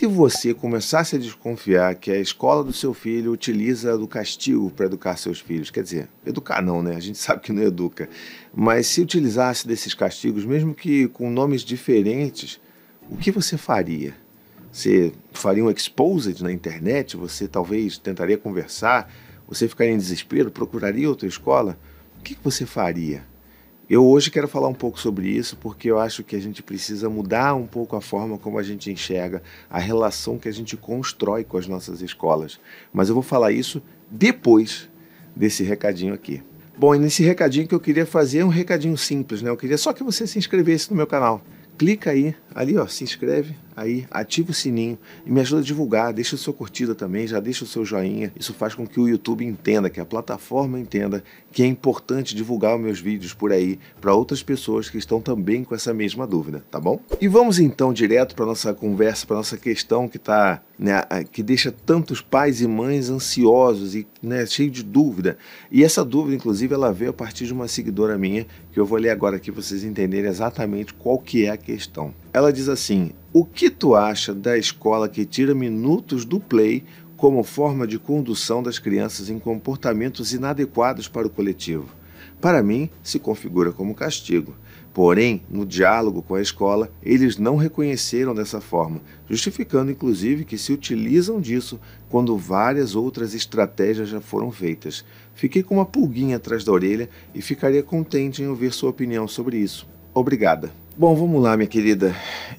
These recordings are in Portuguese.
se você começasse a desconfiar que a escola do seu filho utiliza do castigo para educar seus filhos, quer dizer, educar não, né? A gente sabe que não educa, mas se utilizasse desses castigos, mesmo que com nomes diferentes, o que você faria? Você faria um exposed na internet? Você talvez tentaria conversar? Você ficaria em desespero? Procuraria outra escola? O que você faria? Eu hoje quero falar um pouco sobre isso porque eu acho que a gente precisa mudar um pouco a forma como a gente enxerga a relação que a gente constrói com as nossas escolas. Mas eu vou falar isso depois desse recadinho aqui. Bom, e nesse recadinho que eu queria fazer é um recadinho simples, né? Eu queria só que você se inscrevesse no meu canal. Clica aí, ali ó, se inscreve, aí, ativa o sininho e me ajuda a divulgar. Deixa a sua curtida também, já deixa o seu joinha. Isso faz com que o YouTube entenda, que a plataforma entenda que é importante divulgar os meus vídeos por aí para outras pessoas que estão também com essa mesma dúvida, tá bom? E vamos então direto para nossa conversa, para nossa questão que tá, né, que deixa tantos pais e mães ansiosos e né, cheio de dúvida. E essa dúvida, inclusive, ela veio a partir de uma seguidora minha que eu vou ler agora aqui para vocês entenderem exatamente qual que é a questão. Ela diz assim: O que tu acha da escola que tira minutos do play como forma de condução das crianças em comportamentos inadequados para o coletivo? Para mim, se configura como castigo. Porém, no diálogo com a escola, eles não reconheceram dessa forma, justificando inclusive que se utilizam disso quando várias outras estratégias já foram feitas. Fiquei com uma pulguinha atrás da orelha e ficaria contente em ouvir sua opinião sobre isso. Obrigada. Bom, vamos lá, minha querida.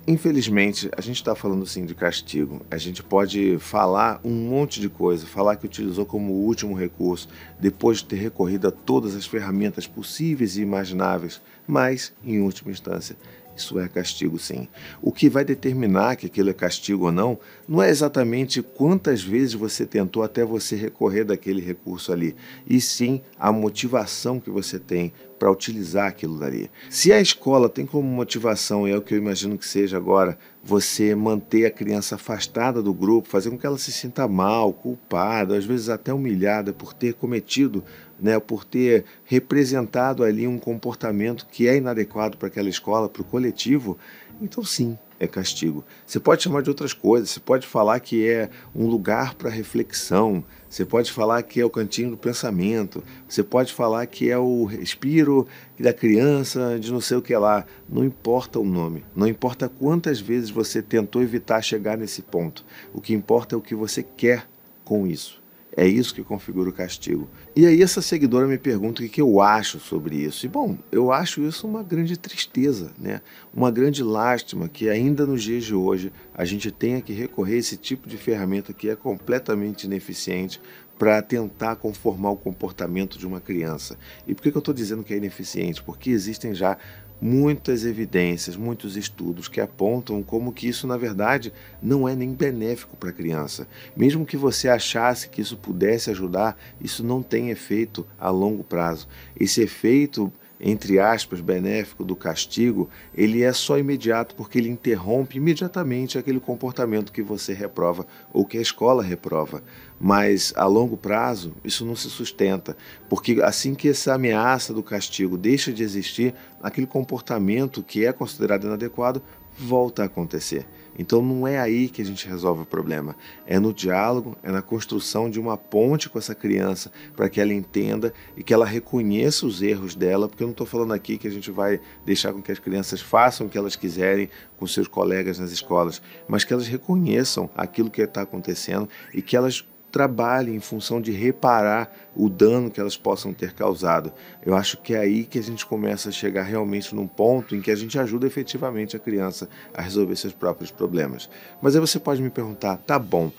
Infelizmente, a gente está falando sim de castigo. A gente pode falar um monte de coisa, falar que utilizou como último recurso, depois de ter recorrido a todas as ferramentas possíveis e imagináveis, mas, em última instância, isso é castigo sim. O que vai determinar que aquilo é castigo ou não, não é exatamente quantas vezes você tentou até você recorrer daquele recurso ali, e sim a motivação que você tem para utilizar aquilo dali. Se a escola tem como motivação, e é o que eu imagino que seja agora, você manter a criança afastada do grupo, fazer com que ela se sinta mal, culpada, às vezes até humilhada por ter cometido, né, por ter representado ali um comportamento que é inadequado para aquela escola, para o coletivo, então, sim, é castigo. Você pode chamar de outras coisas, você pode falar que é um lugar para reflexão, você pode falar que é o cantinho do pensamento, você pode falar que é o respiro da criança, de não sei o que lá. Não importa o nome, não importa quantas vezes você tentou evitar chegar nesse ponto. O que importa é o que você quer com isso. É isso que configura o castigo. E aí essa seguidora me pergunta o que eu acho sobre isso. E bom, eu acho isso uma grande tristeza, né? Uma grande lástima que ainda nos dias de hoje a gente tenha que recorrer a esse tipo de ferramenta que é completamente ineficiente para tentar conformar o comportamento de uma criança. E por que, eu estou dizendo que é ineficiente? Porque existem já muitas evidências, muitos estudos que apontam como que isso, na verdade, não é nem benéfico para a criança. Mesmo que você achasse que isso pudesse ajudar, isso não tem efeito a longo prazo. Esse efeito entre aspas, benéfico do castigo, ele é só imediato porque ele interrompe imediatamente aquele comportamento que você reprova ou que a escola reprova. Mas a longo prazo, isso não se sustenta, porque assim que essa ameaça do castigo deixa de existir, aquele comportamento que é considerado inadequado volta a acontecer. Então não é aí que a gente resolve o problema. É no diálogo, é na construção de uma ponte com essa criança para que ela entenda e que ela reconheça os erros dela, porque eu não estou falando aqui que a gente vai deixar com que as crianças façam o que elas quiserem com seus colegas nas escolas, mas que elas reconheçam aquilo que está acontecendo e que elas trabalhe em função de reparar o dano que elas possam ter causado. Eu acho que é aí que a gente começa a chegar realmente num ponto em que a gente ajuda efetivamente a criança a resolver seus próprios problemas. Mas aí você pode me perguntar, tá bom,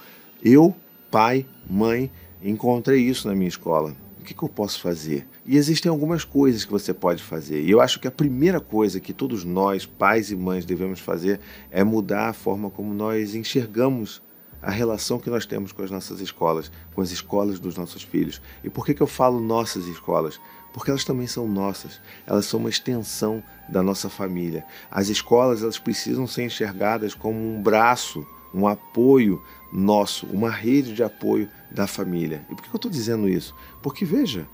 eu, pai, mãe, encontrei isso na minha escola. O que, que eu posso fazer? E existem algumas coisas que você pode fazer. E eu acho que a primeira coisa que todos nós, pais e mães, devemos fazer é mudar a forma como nós enxergamos a relação que nós temos com as nossas escolas, com as escolas dos nossos filhos. E por que, que eu falo nossas escolas? Porque elas também são nossas, elas são uma extensão da nossa família. As escolas elas precisam ser enxergadas como um braço, um apoio nosso, uma rede de apoio da família. E por que, que eu estou dizendo isso? Porque veja,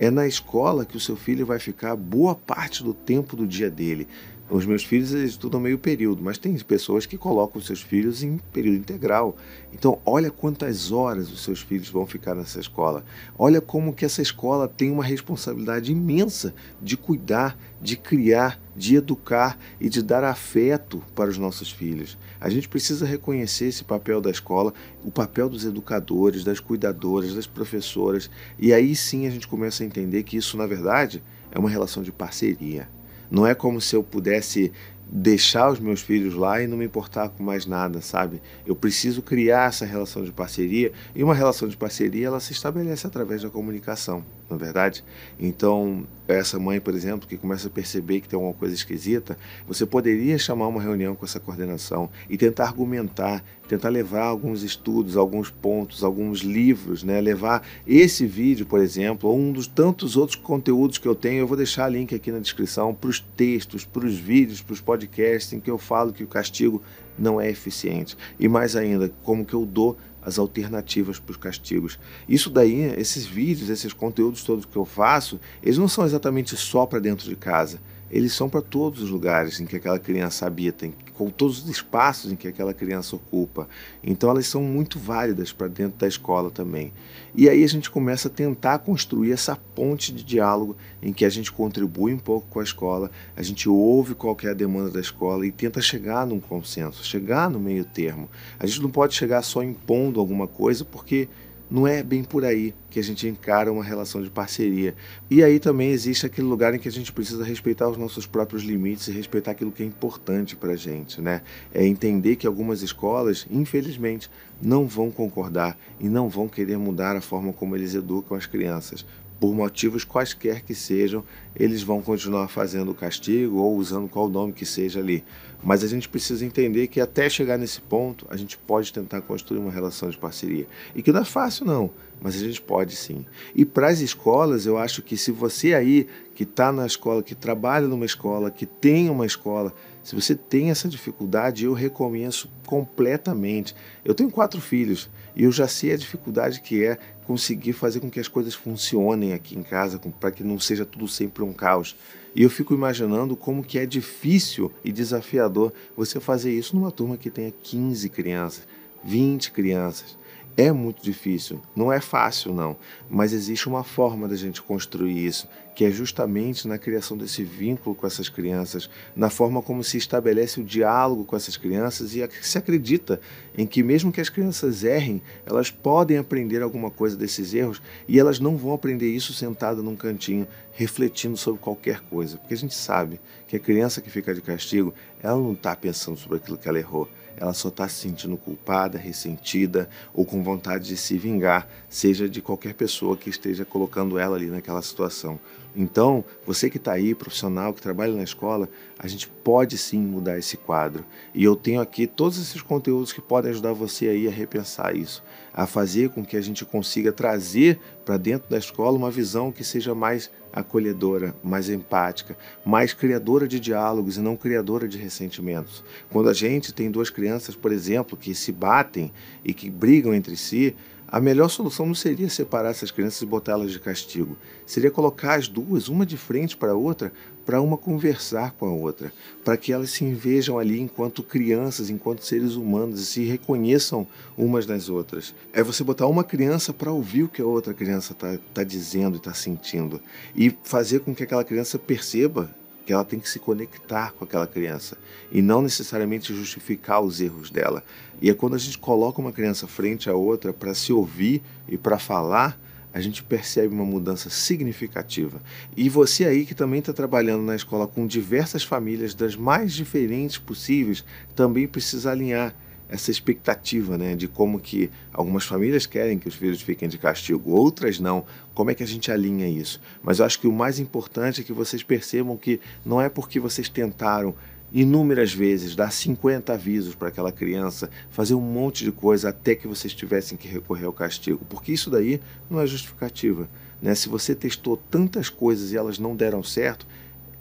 é na escola que o seu filho vai ficar boa parte do tempo do dia dele. Os meus filhos eles estudam meio período, mas tem pessoas que colocam os seus filhos em período integral. Então, olha quantas horas os seus filhos vão ficar nessa escola. Olha como que essa escola tem uma responsabilidade imensa de cuidar, de criar, de educar e de dar afeto para os nossos filhos. A gente precisa reconhecer esse papel da escola, o papel dos educadores, das cuidadoras, das professoras, e aí sim a gente começa a entender que isso, na verdade, é uma relação de parceria. Não é como se eu pudesse deixar os meus filhos lá e não me importar com mais nada, sabe? Eu preciso criar essa relação de parceria e uma relação de parceria ela se estabelece através da comunicação, na é verdade. Então essa mãe, por exemplo, que começa a perceber que tem alguma coisa esquisita, você poderia chamar uma reunião com essa coordenação e tentar argumentar, tentar levar alguns estudos, alguns pontos, alguns livros, né? Levar esse vídeo, por exemplo, ou um dos tantos outros conteúdos que eu tenho, eu vou deixar link aqui na descrição para os textos, para os vídeos, para os podcasts podcast em que eu falo que o castigo não é eficiente. E mais ainda, como que eu dou as alternativas para os castigos. Isso daí, esses vídeos, esses conteúdos todos que eu faço, eles não são exatamente só para dentro de casa eles são para todos os lugares em que aquela criança habita, em, com todos os espaços em que aquela criança ocupa. Então elas são muito válidas para dentro da escola também. E aí a gente começa a tentar construir essa ponte de diálogo em que a gente contribui um pouco com a escola, a gente ouve qual é a demanda da escola e tenta chegar num consenso, chegar no meio termo. A gente não pode chegar só impondo alguma coisa porque não é bem por aí que a gente encara uma relação de parceria. E aí também existe aquele lugar em que a gente precisa respeitar os nossos próprios limites e respeitar aquilo que é importante para a gente, né? É entender que algumas escolas, infelizmente, não vão concordar e não vão querer mudar a forma como eles educam as crianças por motivos quaisquer que sejam, eles vão continuar fazendo o castigo ou usando qual nome que seja ali. Mas a gente precisa entender que até chegar nesse ponto, a gente pode tentar construir uma relação de parceria. E que não é fácil, não, mas a gente pode sim. E para as escolas, eu acho que se você aí que está na escola, que trabalha numa escola, que tem uma escola, se você tem essa dificuldade, eu recomeço completamente. Eu tenho quatro filhos e eu já sei a dificuldade que é conseguir fazer com que as coisas funcionem aqui em casa, para que não seja tudo sempre um caos. E eu fico imaginando como que é difícil e desafiador você fazer isso numa turma que tenha 15 crianças, 20 crianças. É muito difícil, não é fácil não, mas existe uma forma da gente construir isso, que é justamente na criação desse vínculo com essas crianças, na forma como se estabelece o diálogo com essas crianças e se acredita em que mesmo que as crianças errem, elas podem aprender alguma coisa desses erros e elas não vão aprender isso sentada num cantinho, refletindo sobre qualquer coisa, porque a gente sabe que a criança que fica de castigo, ela não está pensando sobre aquilo que ela errou, ela só está se sentindo culpada, ressentida ou com vontade de se vingar, seja de qualquer pessoa que esteja colocando ela ali naquela situação. Então, você que está aí, profissional, que trabalha na escola, a gente pode sim mudar esse quadro. E eu tenho aqui todos esses conteúdos que podem ajudar você aí a repensar isso a fazer com que a gente consiga trazer para dentro da escola uma visão que seja mais acolhedora, mais empática, mais criadora de diálogos e não criadora de ressentimentos. Quando a gente tem duas crianças, por exemplo, que se batem e que brigam entre si, a melhor solução não seria separar essas crianças e botá-las de castigo, seria colocar as duas, uma de frente para a outra, para uma conversar com a outra, para que elas se vejam ali enquanto crianças, enquanto seres humanos e se reconheçam umas nas outras. É você botar uma criança para ouvir o que a outra criança está tá dizendo e está sentindo e fazer com que aquela criança perceba que ela tem que se conectar com aquela criança e não necessariamente justificar os erros dela. E é quando a gente coloca uma criança frente à outra para se ouvir e para falar a gente percebe uma mudança significativa. E você aí que também está trabalhando na escola com diversas famílias das mais diferentes possíveis, também precisa alinhar essa expectativa, né, de como que algumas famílias querem que os filhos fiquem de castigo, outras não. Como é que a gente alinha isso? Mas eu acho que o mais importante é que vocês percebam que não é porque vocês tentaram inúmeras vezes, dar 50 avisos para aquela criança, fazer um monte de coisa até que vocês tivessem que recorrer ao castigo, porque isso daí não é justificativa. Né? Se você testou tantas coisas e elas não deram certo,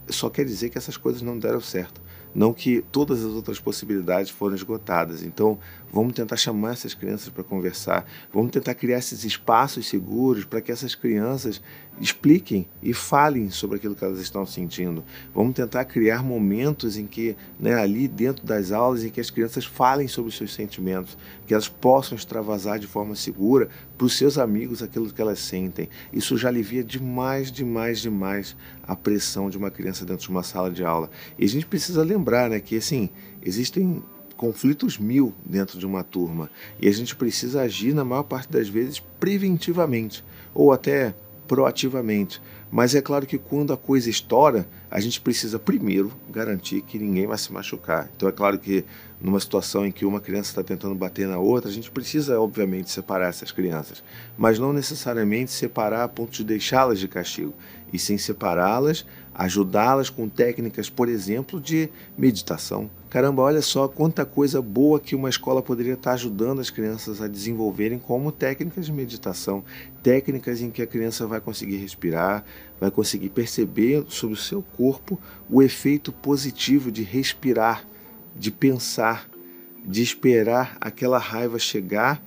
só quer dizer que essas coisas não deram certo, não que todas as outras possibilidades foram esgotadas. Então, Vamos tentar chamar essas crianças para conversar. Vamos tentar criar esses espaços seguros para que essas crianças expliquem e falem sobre aquilo que elas estão sentindo. Vamos tentar criar momentos em que, né, ali dentro das aulas, em que as crianças falem sobre os seus sentimentos, que elas possam extravasar de forma segura para os seus amigos aquilo que elas sentem. Isso já alivia demais, demais, demais a pressão de uma criança dentro de uma sala de aula. E a gente precisa lembrar né, que, assim, existem conflitos mil dentro de uma turma e a gente precisa agir na maior parte das vezes preventivamente ou até proativamente. Mas é claro que quando a coisa estoura, a gente precisa primeiro garantir que ninguém vai se machucar. Então é claro que numa situação em que uma criança está tentando bater na outra, a gente precisa obviamente separar essas crianças, mas não necessariamente separar a ponto de deixá-las de castigo e sem separá-las, ajudá-las com técnicas, por exemplo, de meditação. Caramba, olha só quanta coisa boa que uma escola poderia estar ajudando as crianças a desenvolverem como técnicas de meditação, técnicas em que a criança vai conseguir respirar, vai conseguir perceber sobre o seu corpo o efeito positivo de respirar, de pensar, de esperar aquela raiva chegar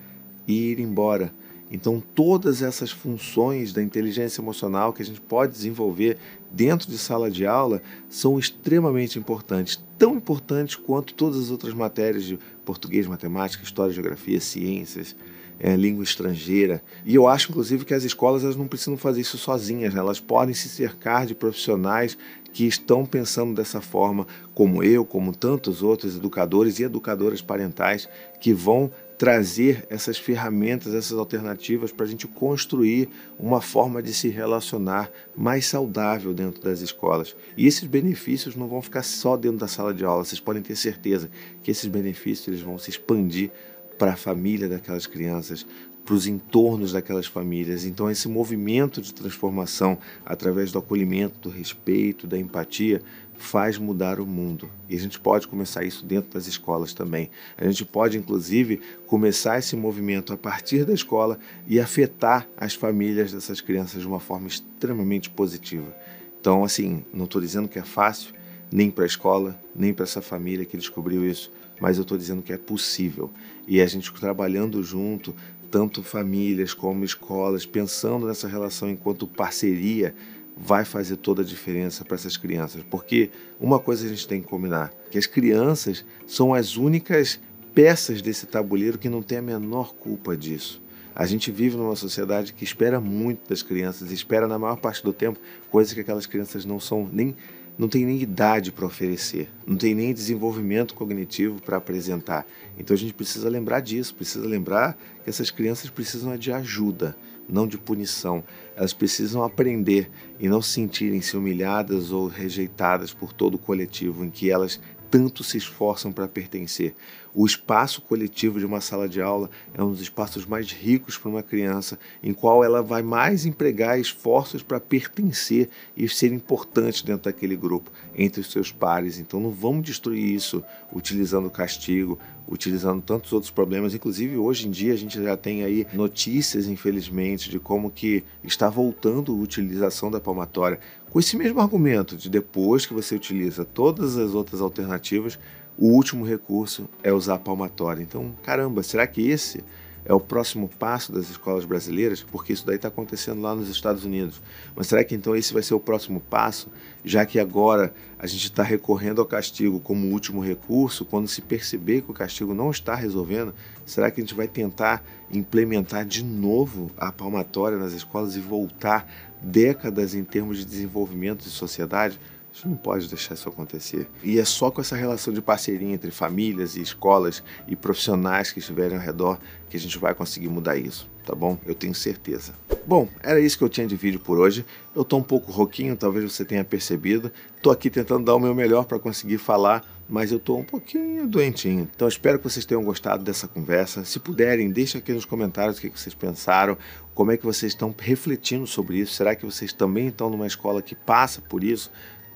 e ir embora então, todas essas funções da inteligência emocional que a gente pode desenvolver dentro de sala de aula são extremamente importantes, tão importantes quanto todas as outras matérias de português, matemática, história, geografia, ciências, é, língua estrangeira. E eu acho, inclusive, que as escolas elas não precisam fazer isso sozinhas, né? elas podem se cercar de profissionais que estão pensando dessa forma, como eu, como tantos outros educadores e educadoras parentais que vão trazer essas ferramentas, essas alternativas para a gente construir uma forma de se relacionar mais saudável dentro das escolas. E esses benefícios não vão ficar só dentro da sala de aula, vocês podem ter certeza que esses benefícios eles vão se expandir para a família daquelas crianças, para os entornos daquelas famílias. Então, esse movimento de transformação através do acolhimento, do respeito, da empatia, faz mudar o mundo. E a gente pode começar isso dentro das escolas também. A gente pode, inclusive, começar esse movimento a partir da escola e afetar as famílias dessas crianças de uma forma extremamente positiva. Então, assim, não estou dizendo que é fácil, nem para a escola, nem para essa família que descobriu isso, mas eu estou dizendo que é possível. E a gente trabalhando junto, tanto famílias como escolas, pensando nessa relação enquanto parceria, vai fazer toda a diferença para essas crianças. Porque uma coisa a gente tem que combinar, que as crianças são as únicas peças desse tabuleiro que não tem a menor culpa disso. A gente vive numa sociedade que espera muito das crianças, espera na maior parte do tempo coisas que aquelas crianças não são nem não tem nem idade para oferecer, não tem nem desenvolvimento cognitivo para apresentar. Então a gente precisa lembrar disso, precisa lembrar que essas crianças precisam de ajuda, não de punição. Elas precisam aprender e não se sentirem-se humilhadas ou rejeitadas por todo o coletivo em que elas tanto se esforçam para pertencer. O espaço coletivo de uma sala de aula é um dos espaços mais ricos para uma criança, em qual ela vai mais empregar esforços para pertencer e ser importante dentro daquele grupo, entre os seus pares. Então não vamos destruir isso utilizando castigo, utilizando tantos outros problemas. Inclusive, hoje em dia, a gente já tem aí notícias, infelizmente, de como que está voltando a utilização da palmatória. Com esse mesmo argumento de depois que você utiliza todas as outras alternativas, o último recurso é usar a palmatória. Então, caramba, será que esse é o próximo passo das escolas brasileiras? Porque isso daí está acontecendo lá nos Estados Unidos. Mas será que então esse vai ser o próximo passo, já que agora a gente está recorrendo ao castigo como último recurso, quando se perceber que o castigo não está resolvendo, será que a gente vai tentar implementar de novo a palmatória nas escolas e voltar décadas em termos de desenvolvimento de sociedade? A gente não pode deixar isso acontecer. E é só com essa relação de parceria entre famílias e escolas e profissionais que estiverem ao redor que a gente vai conseguir mudar isso, tá bom? Eu tenho certeza. Bom, era isso que eu tinha de vídeo por hoje. Eu tô um pouco rouquinho, talvez você tenha percebido. Tô aqui tentando dar o meu melhor para conseguir falar, mas eu tô um pouquinho doentinho. Então espero que vocês tenham gostado dessa conversa. Se puderem, deixem aqui nos comentários o que vocês pensaram, como é que vocês estão refletindo sobre isso. Será que vocês também estão numa escola que passa por isso?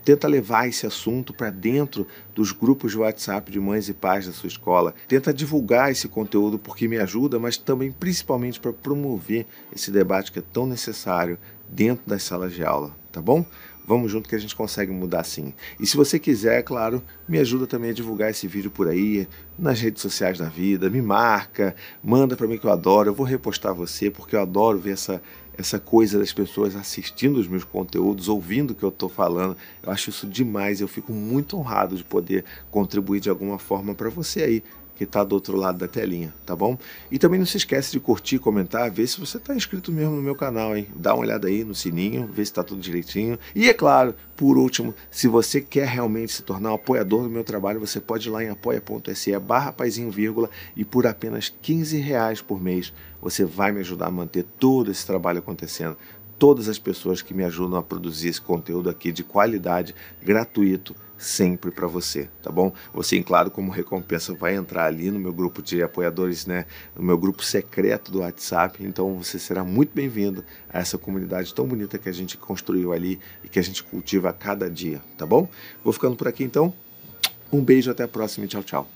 Tenta levar esse assunto para dentro dos grupos de WhatsApp de mães e pais da sua escola. Tenta divulgar esse conteúdo porque me ajuda, mas também principalmente para promover esse debate que é tão necessário dentro das salas de aula, tá bom? Vamos junto que a gente consegue mudar sim. E se você quiser, é claro, me ajuda também a divulgar esse vídeo por aí, nas redes sociais da vida, me marca, manda para mim que eu adoro, eu vou repostar você porque eu adoro ver essa essa coisa das pessoas assistindo os meus conteúdos, ouvindo o que eu estou falando. Eu acho isso demais. Eu fico muito honrado de poder contribuir de alguma forma para você aí que está do outro lado da telinha, tá bom? E também não se esquece de curtir, comentar, ver se você está inscrito mesmo no meu canal, hein? Dá uma olhada aí no sininho, ver se está tudo direitinho. E é claro, por último, se você quer realmente se tornar um apoiador do meu trabalho, você pode ir lá em apoia.se barra vírgula e por apenas 15 reais por mês você vai me ajudar a manter todo esse trabalho acontecendo todas as pessoas que me ajudam a produzir esse conteúdo aqui de qualidade, gratuito sempre para você, tá bom? Você, claro, como recompensa, vai entrar ali no meu grupo de apoiadores, né? No meu grupo secreto do WhatsApp. Então você será muito bem-vindo a essa comunidade tão bonita que a gente construiu ali e que a gente cultiva a cada dia, tá bom? Vou ficando por aqui então. Um beijo, até a próxima e tchau, tchau.